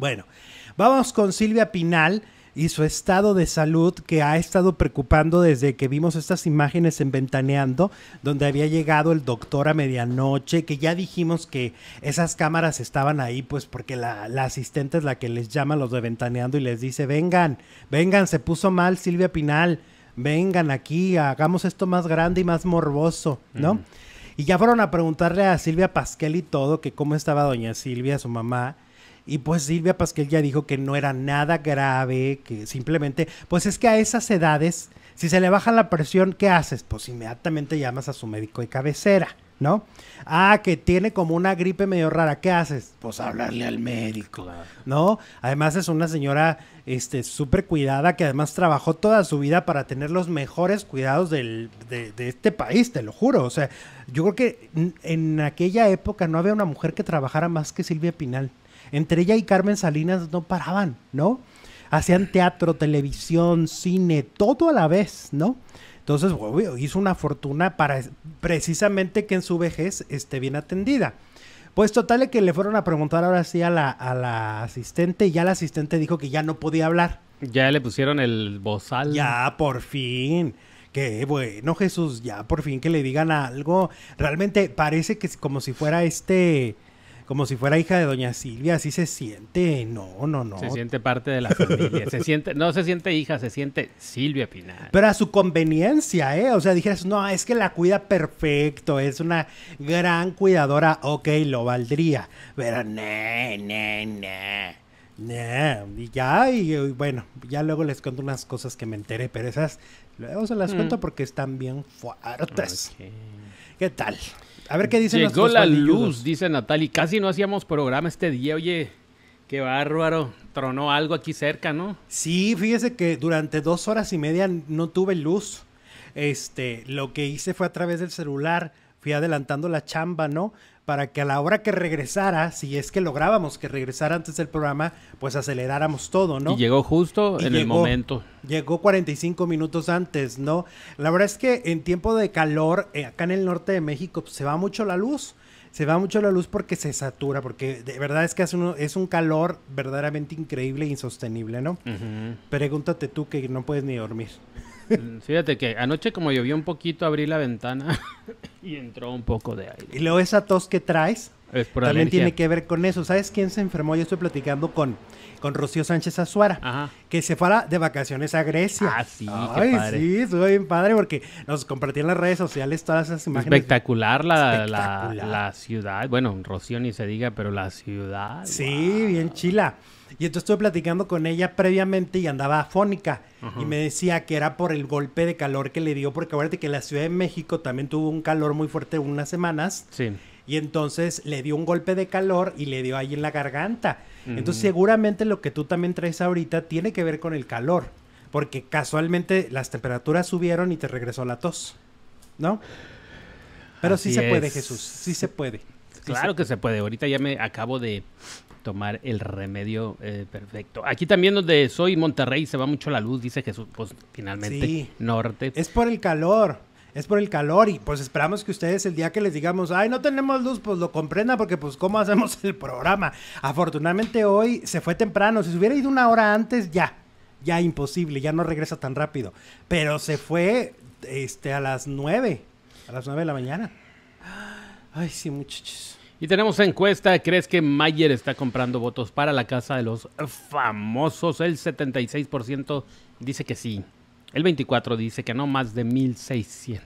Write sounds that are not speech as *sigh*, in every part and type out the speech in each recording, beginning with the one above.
Bueno, vamos con Silvia Pinal y su estado de salud que ha estado preocupando desde que vimos estas imágenes en Ventaneando, donde había llegado el doctor a medianoche, que ya dijimos que esas cámaras estaban ahí, pues porque la, asistente es la que les llama a los de Ventaneando y les dice, vengan, vengan, se puso mal Silvia Pinal, vengan aquí, hagamos esto más grande y más morboso, ¿no? Mm. Y ya fueron a preguntarle a Silvia Pasquel y todo, que cómo estaba doña Silvia, su mamá y pues Silvia Pasquel ya dijo que no era nada grave, que simplemente, pues es que a esas edades si se le baja la presión, ¿qué haces? Pues inmediatamente llamas a su médico de cabecera, ¿no? Ah, que tiene como una gripe medio rara, ¿qué haces? Pues hablarle al médico, ¿no? Además es una señora este, súper cuidada que además trabajó toda su vida para tener los mejores cuidados del, de, de este país, te lo juro. O sea, yo creo que en aquella época no había una mujer que trabajara más que Silvia Pinal. Entre ella y Carmen Salinas no paraban, ¿no? hacían teatro, televisión, cine, todo a la vez, ¿no? Entonces, hizo una fortuna para precisamente que en su vejez esté bien atendida. Pues total que le fueron a preguntar ahora sí a la, a la asistente y ya la asistente dijo que ya no podía hablar. Ya le pusieron el bozal. Ya, por fin. Que, bueno, Jesús, ya por fin que le digan algo. Realmente parece que es como si fuera este como si fuera hija de doña Silvia, así se siente. No, no, no. Se siente parte de la familia. se siente, no se siente hija, se siente Silvia final. Pero a su conveniencia, ¿eh? O sea, dijeras, no, es que la cuida perfecto, es una gran cuidadora, ok, lo valdría. Pero, no, no, no y ya, y, bueno, ya luego les cuento unas cosas que me enteré, pero esas luego se las cuento mm. porque están bien fuertes. ¿Qué tal? A ver qué dicen Llegó la luz, dice Natali. Casi no hacíamos programa este día, oye. Qué bárbaro. Tronó algo aquí cerca, ¿no? Sí, fíjese que durante dos horas y media no tuve luz. Este, lo que hice fue a través del celular, fui adelantando la chamba, ¿no? para que a la hora que regresara, si es que lográbamos que regresara antes del programa, pues aceleráramos todo, ¿no? Y llegó justo en el momento. Llegó 45 minutos antes, ¿no? La verdad es que en tiempo de calor, eh, acá en el norte de México, pues, se va mucho la luz. Se va mucho la luz porque se satura, porque de verdad es que hace uno, es un calor verdaderamente increíble e insostenible, ¿no? Pregúntate tú que no puedes ni dormir. *laughs* Fíjate que anoche como llovió un poquito abrí la ventana *laughs* y entró un poco de aire. Y luego esa tos que traes, también tiene que ver con eso. ¿Sabes quién se enfermó? Yo estoy platicando con, con Rocío Sánchez Azuara, que se fue de vacaciones a Grecia. Ah, sí, padre. sí, estuvo bien padre porque nos compartían en las redes sociales todas esas imágenes. Espectacular la, la, ciudad. Bueno, Rocío ni se diga, pero la ciudad. Sí, bien chila. Y entonces estuve platicando con ella previamente y andaba afónica. Y me decía que era por el golpe de calor que le dio, porque acuérdate que la Ciudad de México también tuvo un calor muy fuerte unas semanas. Sí y entonces le dio un golpe de calor y le dio ahí en la garganta. Entonces seguramente lo que tú también traes ahorita tiene que ver con el calor, porque casualmente las temperaturas subieron y te regresó la tos, ¿no? Pero sí se puede, Jesús, sí se puede. claro que se puede. Ahorita ya me acabo de tomar el remedio eh, perfecto. Aquí también donde soy, Monterrey, se va mucho la luz, dice Jesús. Pues finalmente, norte. Es por el calor es por el calor y pues esperamos que ustedes el día que les digamos, ay, no tenemos luz, pues lo comprenda porque pues cómo *laughs* hacemos el programa. Afortunadamente hoy se fue temprano, si se hubiera ido una hora antes ya, ya imposible, ya no regresa tan rápido, pero se fue este, a las nueve. a las nueve de la mañana. Ay, sí, muchachos. Y tenemos encuesta, ¿crees que Mayer está comprando votos para la casa de los famosos? El 76% dice que sí. El 24 dice que no más de 1.600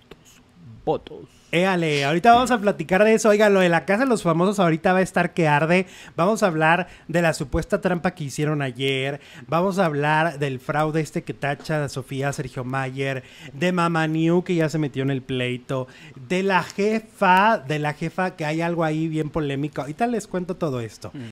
votos. Éale, ahorita vamos a platicar de eso. Oiga, lo de la casa de los famosos ahorita va a estar que arde. Vamos a hablar de la supuesta trampa que hicieron ayer. Vamos a hablar del fraude este que tacha a Sofía Sergio Mayer. De Mama New que ya se metió en el pleito. De la jefa, de la jefa que hay algo ahí bien polémico. Ahorita les cuento todo esto. Mm.